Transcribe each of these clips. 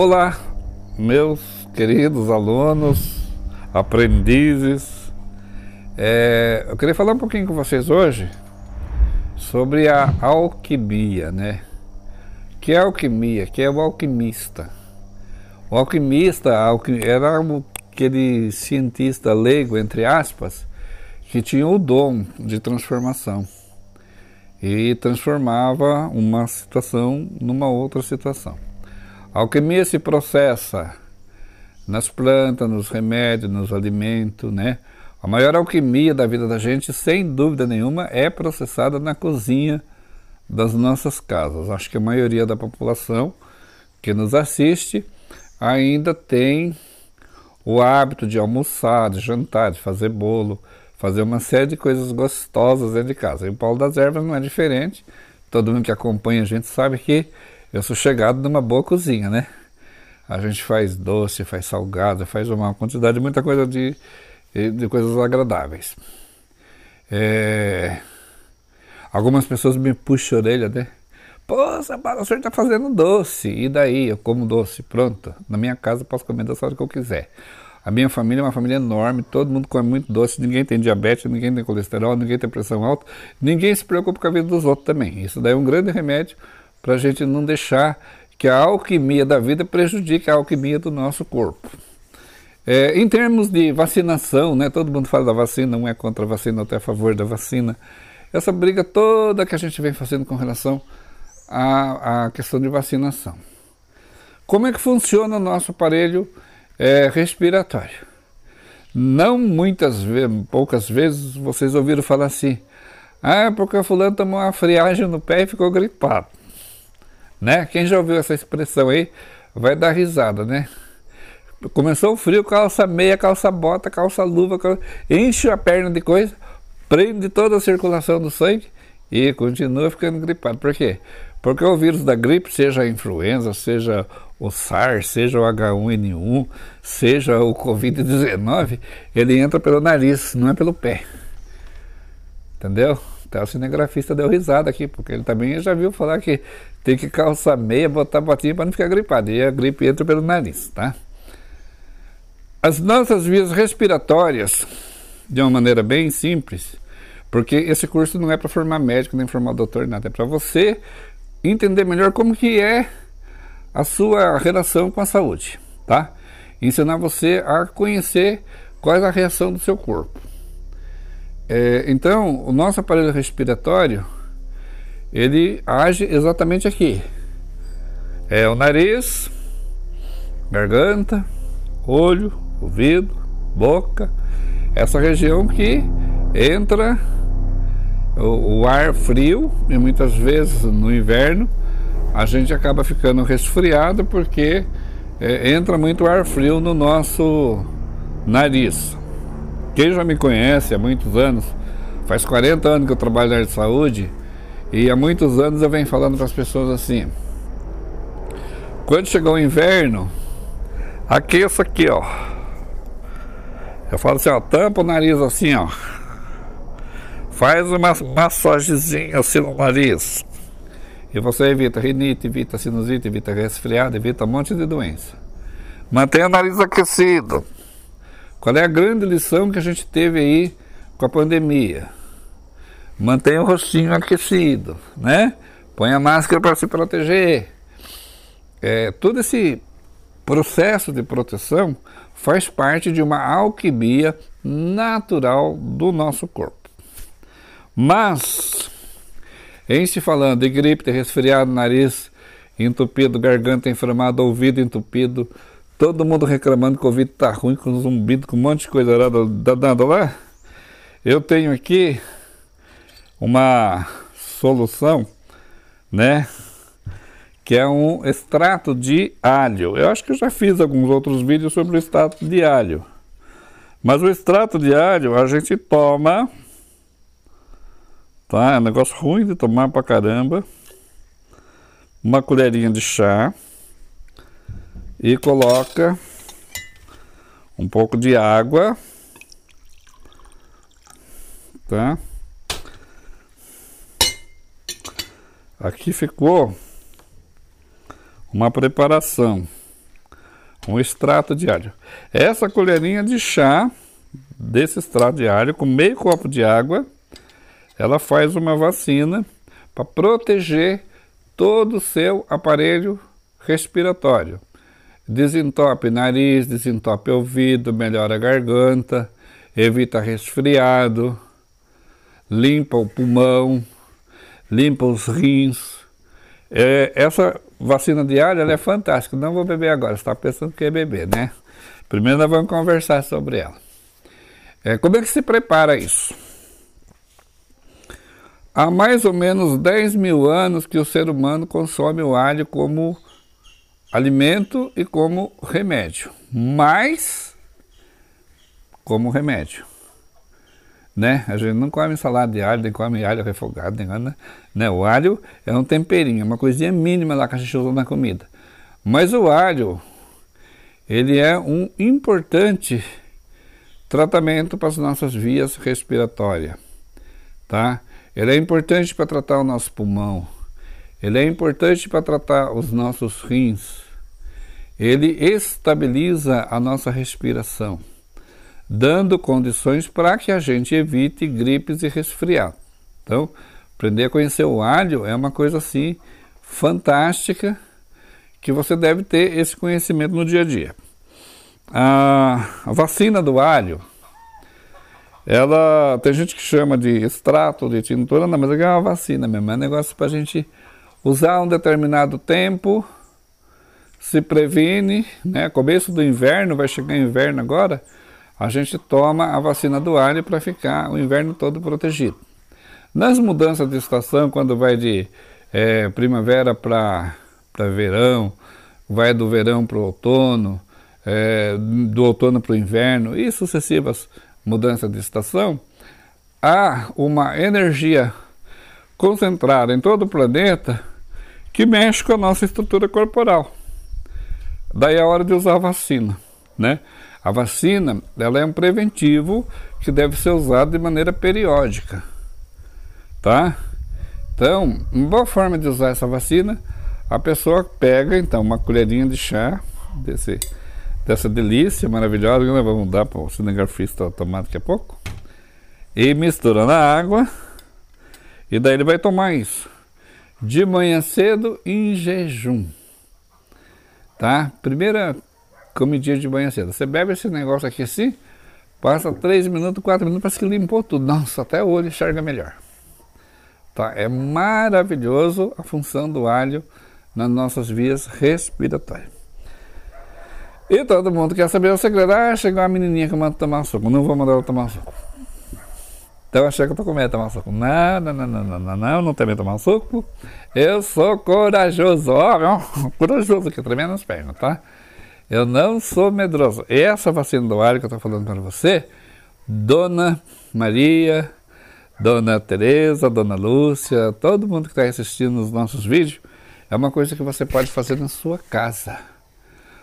Olá, meus queridos alunos, aprendizes. É, eu queria falar um pouquinho com vocês hoje sobre a alquimia, né? Que é alquimia? Que é o alquimista? O alquimista era aquele cientista leigo, entre aspas, que tinha o dom de transformação e transformava uma situação numa outra situação. A alquimia se processa nas plantas, nos remédios, nos alimentos, né? A maior alquimia da vida da gente, sem dúvida nenhuma, é processada na cozinha das nossas casas. Acho que a maioria da população que nos assiste ainda tem o hábito de almoçar, de jantar, de fazer bolo, fazer uma série de coisas gostosas dentro de casa. E o Paulo das Ervas não é diferente. Todo mundo que acompanha a gente sabe que eu sou chegado numa boa cozinha, né? A gente faz doce, faz salgado, faz uma quantidade, muita coisa de, de coisas agradáveis. É... Algumas pessoas me puxam a orelha, né? Pô, Sabara, o senhor está fazendo doce. E daí? Eu como doce, pronto. Na minha casa eu posso comer doce a hora que eu quiser. A minha família é uma família enorme, todo mundo come muito doce, ninguém tem diabetes, ninguém tem colesterol, ninguém tem pressão alta, ninguém se preocupa com a vida dos outros também. Isso daí é um grande remédio para a gente não deixar que a alquimia da vida prejudique a alquimia do nosso corpo. É, em termos de vacinação, né, todo mundo fala da vacina, um é contra a vacina, outro é a favor da vacina. Essa briga toda que a gente vem fazendo com relação à, à questão de vacinação. Como é que funciona o nosso aparelho é, respiratório? Não muitas vezes, poucas vezes, vocês ouviram falar assim, ah, porque o fulano tomou uma friagem no pé e ficou gripado. Né? Quem já ouviu essa expressão aí vai dar risada, né? Começou o frio, calça meia, calça bota, calça luva, calça... enche a perna de coisa, prende toda a circulação do sangue e continua ficando gripado. Por quê? Porque o vírus da gripe, seja a influenza, seja o SARS, seja o H1N1, seja o Covid-19, ele entra pelo nariz, não é pelo pé. Entendeu? Até o cinegrafista deu risada aqui, porque ele também já viu falar que tem que calçar meia, botar botinha para não ficar gripado. E a gripe entra pelo nariz, tá? As nossas vias respiratórias, de uma maneira bem simples, porque esse curso não é para formar médico, nem formar doutor, nada. É para você entender melhor como que é a sua relação com a saúde, tá? Ensinar você a conhecer qual é a reação do seu corpo. É, então, o nosso aparelho respiratório, ele age exatamente aqui. É o nariz, garganta, olho, ouvido, boca, essa região que entra o, o, ar frio e muitas vezes no inverno a gente acaba ficando resfriado porque é, entra muito ar frio no nosso nariz. Quem já me conhece há muitos anos, faz 40 anos que eu trabalho na área de saúde, e há muitos anos eu venho falando para as pessoas assim: quando chegar o inverno, aqueça aqui, ó. Eu falo assim, ó, tampa o nariz assim, ó. Faz uma massagezinha assim no nariz. E você evita rinite, evita sinusite, evita resfriado, evita um monte de doença. Mantenha o nariz aquecido. Qual é a grande lição que a gente teve aí com a pandemia? Mantenha o rostinho aquecido, né? Põe a máscara para se proteger. É, todo esse processo de proteção faz parte de uma alquimia natural do nosso corpo. Mas, em se falando de gripe, de resfriado, nariz entupido, garganta inflamada, ouvido entupido, Todo mundo reclamando que o ouvido tá ruim, com zumbido, com um monte de coisa danada lá. Eu tenho aqui uma solução, né? Que é um extrato de alho. Eu acho que eu já fiz alguns outros vídeos sobre o extrato de alho. Mas o extrato de alho a gente toma, tá? É um negócio ruim de tomar pra caramba. Uma colherinha de chá e coloca um pouco de água, tá? Aqui ficou uma preparação, um extrato de alho. Essa colherinha de chá desse extrato de alho com meio copo de água, ela faz uma vacina para proteger todo o seu aparelho respiratório. Desentope nariz, desentope ouvido, melhora a garganta, evita resfriado, limpa o pulmão, limpa os rins. É, essa vacina diária é fantástica. Não vou beber agora, você está pensando que é beber, né? Primeiro nós vamos conversar sobre ela. É, como é que se prepara isso? Há mais ou menos 10 mil anos que o ser humano consome o alho como alimento e como remédio, mas como remédio. Né? A gente não come salada de alho, nem come alho refogado, nem nada. Né? O alho é um temperinho, é uma coisinha mínima lá que a gente usa na comida. Mas o alho, ele é um importante tratamento para as nossas vias respiratórias, tá? Ele é importante para tratar o nosso pulmão, ele é importante para tratar os nossos rins. Ele estabiliza a nossa respiração, dando condições para que a gente evite gripes e resfriado. Então, aprender a conhecer o alho é uma coisa assim fantástica que você deve ter esse conhecimento no dia a dia. A vacina do alho, ela tem gente que chama de extrato de tintura, não mas é, é uma vacina mesmo, é um negócio para a gente usar um determinado tempo, se previne, né? Começo do inverno, vai chegar inverno agora, a gente toma a vacina do alho para ficar o inverno todo protegido. Nas mudanças de estação, quando vai de é, primavera para verão, vai do verão para o outono, é, do outono para o inverno e sucessivas mudanças de estação, há uma energia concentrada em todo o planeta que mexe com a nossa estrutura corporal. Daí é a hora de usar a vacina, né? A vacina, ela é um preventivo que deve ser usado de maneira periódica, tá? Então, uma boa forma de usar essa vacina, a pessoa pega então uma colherinha de chá desse dessa delícia maravilhosa, né? vamos dar para o cinegrafista tomar daqui a pouco, e mistura na água e daí ele vai tomar isso de manhã cedo em jejum. Tá? Primeira comidinha de manhã cedo. Você bebe esse negócio aqui assim, passa 3 minutos, 4 minutos, parece que limpou tudo. Nossa, até o olho enxerga melhor. Tá? É maravilhoso a função do alho nas nossas vias respiratórias. E todo mundo quer saber o segredo. Ah, chegou a menininha que manda tomar suco. Não vou mandar ela tomar suco. Então eu chego para comer tomar suco. Não, não, não, não, não, não, não, não tem medo de tomar suco. Eu sou corajoso. Ó, oh, corajoso que tremendo nas pernas, tá? Eu não sou medroso. Essa vacina do ar que eu estou falando para você, Dona Maria, Dona Teresa, Dona Lúcia, todo mundo que está assistindo os nossos vídeos, é uma coisa que você pode fazer na sua casa.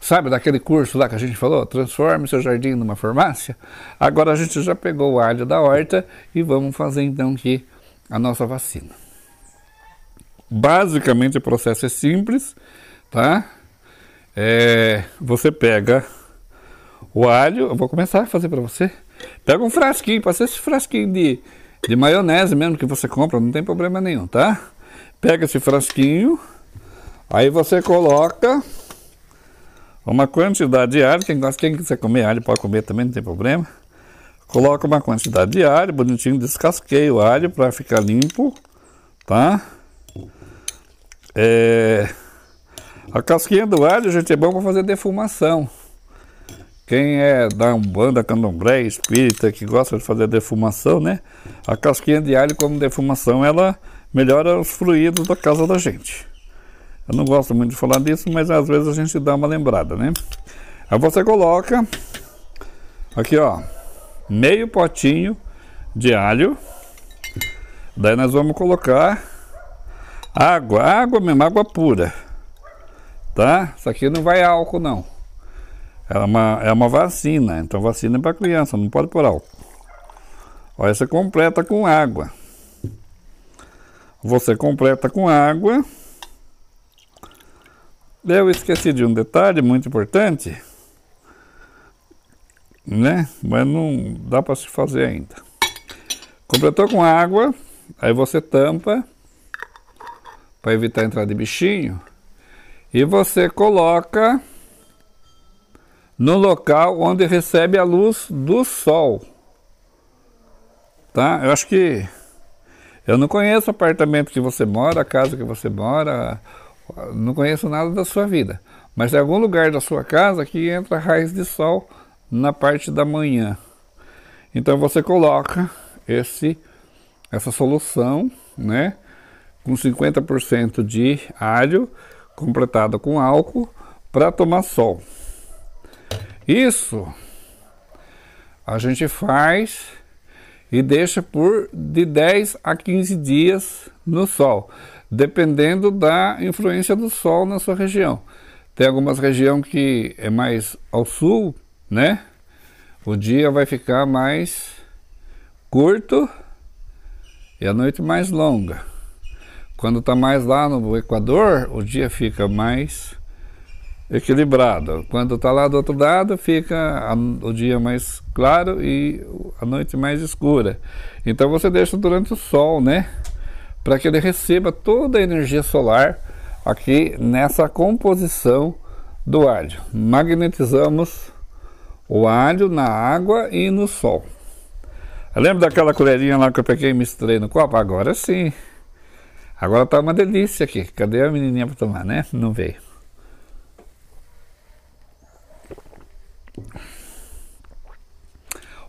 Sabe daquele curso lá que a gente falou? Transforme seu jardim numa farmácia. Agora a gente já pegou o alho da horta e vamos fazer então aqui a nossa vacina. Basicamente o processo é simples, tá? É, você pega o alho, eu vou começar a fazer para você. Pega um frasquinho, pode ser esse frasquinho de, de maionese mesmo que você compra, não tem problema nenhum, tá? Pega esse frasquinho, aí você coloca uma quantidade de alho, quem, gosta, quem quiser comer alho pode comer também, não tem problema. Coloca uma quantidade de alho, bonitinho, descasquei o alho para ficar limpo, tá? É... A casquinha do alho, gente, é bom para fazer defumação. Quem é da Umbanda, Candomblé, Espírita, que gosta de fazer defumação, né? A casquinha de alho como defumação, ela melhora os fluidos da casa da gente. Eu não gosto muito de falar disso, mas às vezes a gente dá uma lembrada, né? Aí você coloca aqui, ó, meio potinho de alho. Daí nós vamos colocar água, água mesmo, água pura, tá? Isso aqui não vai álcool não. É uma, é uma vacina, então vacina é para criança, não pode pôr álcool. Olha, você completa com água. Você completa com água. Eu esqueci de um detalhe muito importante, né? Mas não dá para se fazer ainda. Completou com água, aí você tampa para evitar a entrada de bichinho e você coloca no local onde recebe a luz do sol. Tá? Eu acho que eu não conheço o apartamento que você mora, a casa que você mora, não conheço nada da sua vida, mas em algum lugar da sua casa que entra raiz de sol na parte da manhã. Então você coloca esse essa solução, né, com 50% de alho completado com álcool para tomar sol. Isso a gente faz e deixa por de 10 a 15 dias no sol dependendo da influência do Sol na sua região. Tem algumas regiões que é mais ao sul, né? O dia vai ficar mais curto e a noite mais longa. Quando está mais lá no Equador, o dia fica mais equilibrado. Quando está lá do outro lado, fica a, o dia mais claro e a noite mais escura. Então você deixa durante o sol, né? para que ele receba toda a energia solar aqui nessa composição do alho. Magnetizamos o alho na água e no sol. Lembra daquela colherinha lá que eu peguei e misturei no copo? Agora sim. Agora tá uma delícia aqui. Cadê a menininha para tomar, né? Não veio.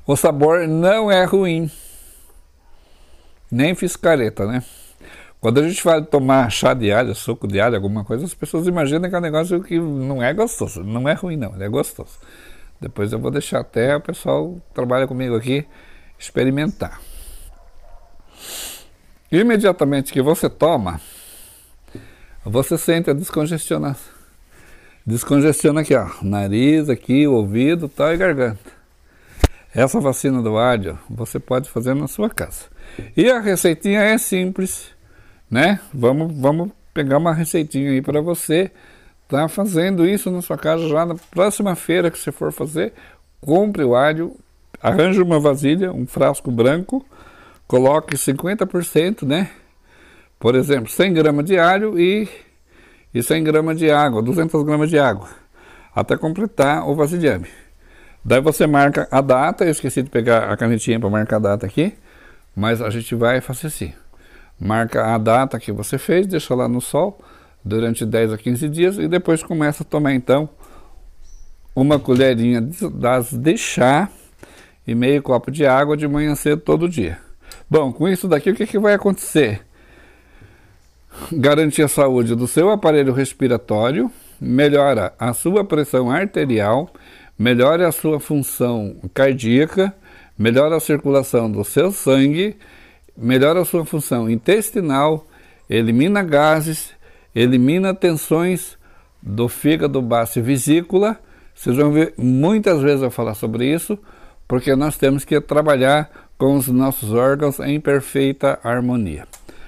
O sabor não é ruim. Nem fiz careta, né? Quando a gente vai tomar chá de alho, suco de alho, alguma coisa, as pessoas imaginam que é um negócio que não é gostoso. Não é ruim, não, ele é gostoso. Depois eu vou deixar até o pessoal que trabalha comigo aqui experimentar. Imediatamente que você toma, você sente a descongestionação. Descongestiona aqui, ó, nariz, aqui, ouvido, tal tá, e garganta. Essa vacina do ádio você pode fazer na sua casa. E a receitinha é simples né? Vamos, vamos pegar uma receitinha aí para você tá fazendo isso na sua casa já na próxima feira que você for fazer, compre o alho, arranje uma vasilha, um frasco branco, coloque 50%, né? Por exemplo, 100 gramas de alho e, e 100 gramas de água, 200 gramas de água, até completar o vasilhame. Daí você marca a data, eu esqueci de pegar a canetinha para marcar a data aqui, mas a gente vai fazer assim marca a data que você fez, deixa lá no sol durante 10 a 15 dias e depois começa a tomar então uma colherinha das de chá e meio copo de água de manhã cedo todo dia. Bom, com isso daqui o que, que vai acontecer? Garantir a saúde do seu aparelho respiratório, melhora a sua pressão arterial, melhora a sua função cardíaca, melhora a circulação do seu sangue melhora a sua função intestinal, elimina gases, elimina tensões do fígado, baço e vesícula. Vocês vão ver muitas vezes eu falar sobre isso, porque nós temos que trabalhar com os nossos órgãos em perfeita harmonia.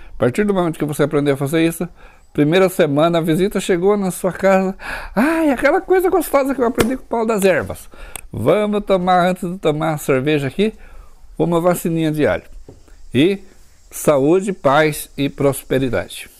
A partir do momento que você aprender a fazer isso, primeira semana a visita chegou na sua casa. Ai, aquela coisa gostosa que eu aprendi com o Paulo das Ervas. Vamos tomar, antes de tomar a cerveja aqui, uma vacininha de alho e saúde, paz e prosperidade.